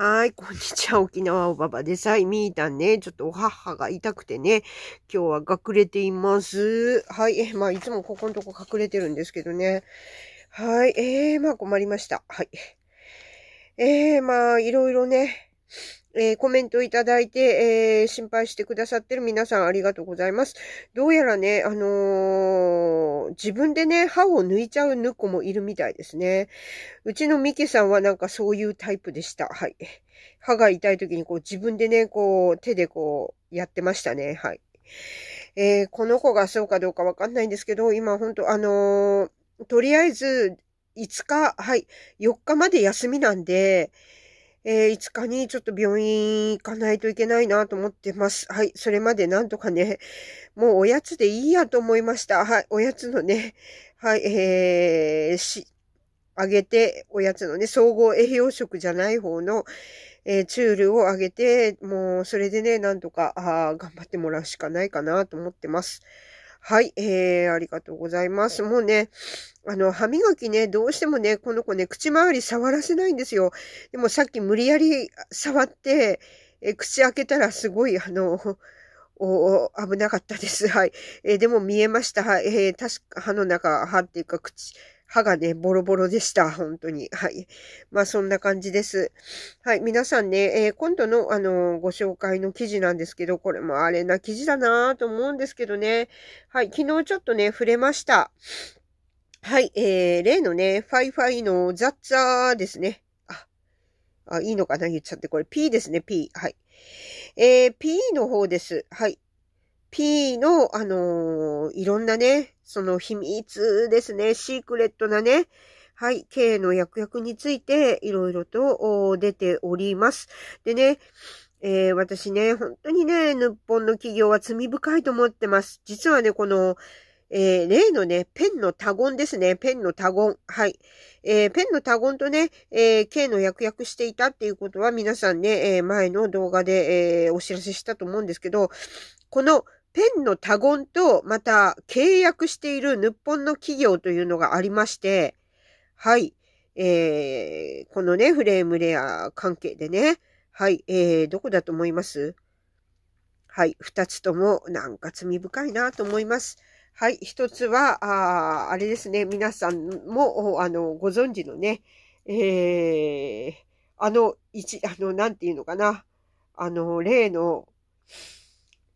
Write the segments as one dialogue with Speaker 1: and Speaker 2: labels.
Speaker 1: はい、こんにちは。沖縄おばばでさい、みーたんね。ちょっとお母が痛くてね、今日は隠れています。はい、え、まあ、いつもここのとこ隠れてるんですけどね。はい、えー、まあ困りました。はい。えー、まあ、いろいろね、えー、コメントいただいて、えー、心配してくださってる皆さんありがとうございます。どうやらね、あのー、自分でね、歯を抜いちゃうぬこもいるみたいですね。うちのミキさんはなんかそういうタイプでした。はい。歯が痛い時にこう自分でね、こう手でこうやってましたね。はい。えー、この子がそうかどうかわかんないんですけど、今本当あのとりあえず5日、はい、4日まで休みなんで、えー、5日にちょっと病院行かないといけないなと思ってます。はい。それまでなんとかね、もうおやつでいいやと思いました。はい。おやつのね、はい、えー、し、あげて、おやつのね、総合栄養食じゃない方の、えー、チュールをあげて、もう、それでね、なんとか、あ頑張ってもらうしかないかなと思ってます。はい、えー、ありがとうございます。もうね、あの、歯磨きね、どうしてもね、この子ね、口周り触らせないんですよ。でもさっき無理やり触って、え口開けたらすごい、あの、お危なかったです。はい。えー、でも見えました。はい。えー、確か、歯の中、歯っていうか、口、歯がね、ボロボロでした。本当に。はい。まあ、そんな感じです。はい。皆さんね、えー、今度の、あのー、ご紹介の記事なんですけど、これもあれな記事だなと思うんですけどね。はい。昨日ちょっとね、触れました。はい。えー、例のね、ファイファイのザッザーですね。あ、あいいのかな言っちゃって。これ P ですね、P。はい。えー、P の方です。はい。P の、あのー、いろんなね、その秘密ですね、シークレットなね、はい、K の役役についていろいろと出ております。でね、えー、私ね、本当にね、日本の企業は罪深いと思ってます。実はね、この、えー、例のね、ペンの多言ですね。ペンの多言。はい。えー、ペンの多言とね、えー、K の役役していたっていうことは皆さんね、え前の動画で、えお知らせしたと思うんですけど、このペンの他言と、また契約している日本の企業というのがありまして、はい、えー、このね、フレームレア関係でね、はい、えー、どこだと思いますはい、二つともなんか罪深いなと思います。はい、一つは、ああれですね、皆さんも、あの、ご存知のね、えー、あの、一、あの、なんていうのかな、あの、例の、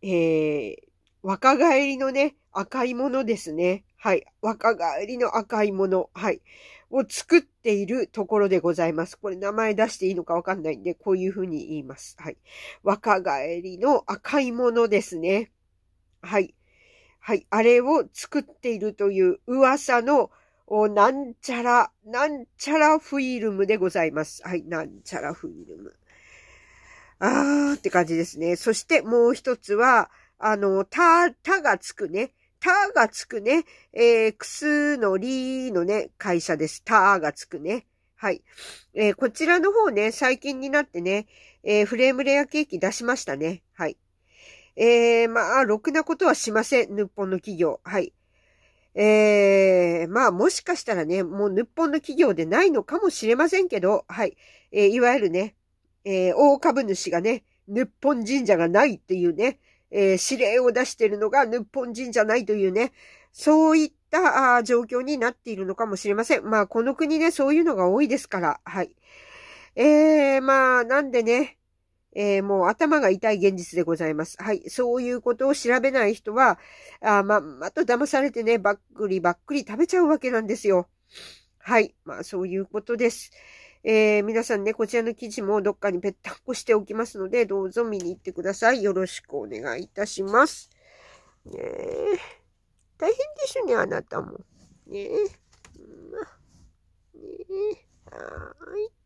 Speaker 1: えー、若返りのね、赤いものですね。はい。若返りの赤いもの。はい。を作っているところでございます。これ名前出していいのかわかんないんで、こういうふうに言います。はい。若返りの赤いものですね。はい。はい。あれを作っているという噂の、なんちゃら、なんちゃらフィルムでございます。はい。なんちゃらフィルム。あーって感じですね。そしてもう一つは、あの、た、たがつくね。たがつくね。えー、くすのりのね、会社です。たがつくね。はい。えー、こちらの方ね、最近になってね、えー、フレームレアケーキ出しましたね。はい。えー、まあ、ろくなことはしません。日本の企業。はい。えー、まあもしかしたらね、もう日本の企業でないのかもしれませんけど、はい。えー、いわゆるね、えー、大株主がね、日本神社がないっていうね、えー、指令を出しているのが日本人じゃないというね、そういった状況になっているのかもしれません。まあ、この国ね、そういうのが多いですから、はい。えー、まあ、なんでね、えー、もう頭が痛い現実でございます。はい。そういうことを調べない人は、あまあ、まと騙されてね、ばっくりばっくり食べちゃうわけなんですよ。はい。まあ、そういうことです。えー、皆さんね、こちらの記事もどっかにぺったんこしておきますので、どうぞ見に行ってください。よろしくお願いいたします。ねえ。大変でしょね、あなたも。ねえ。うねえ。はい。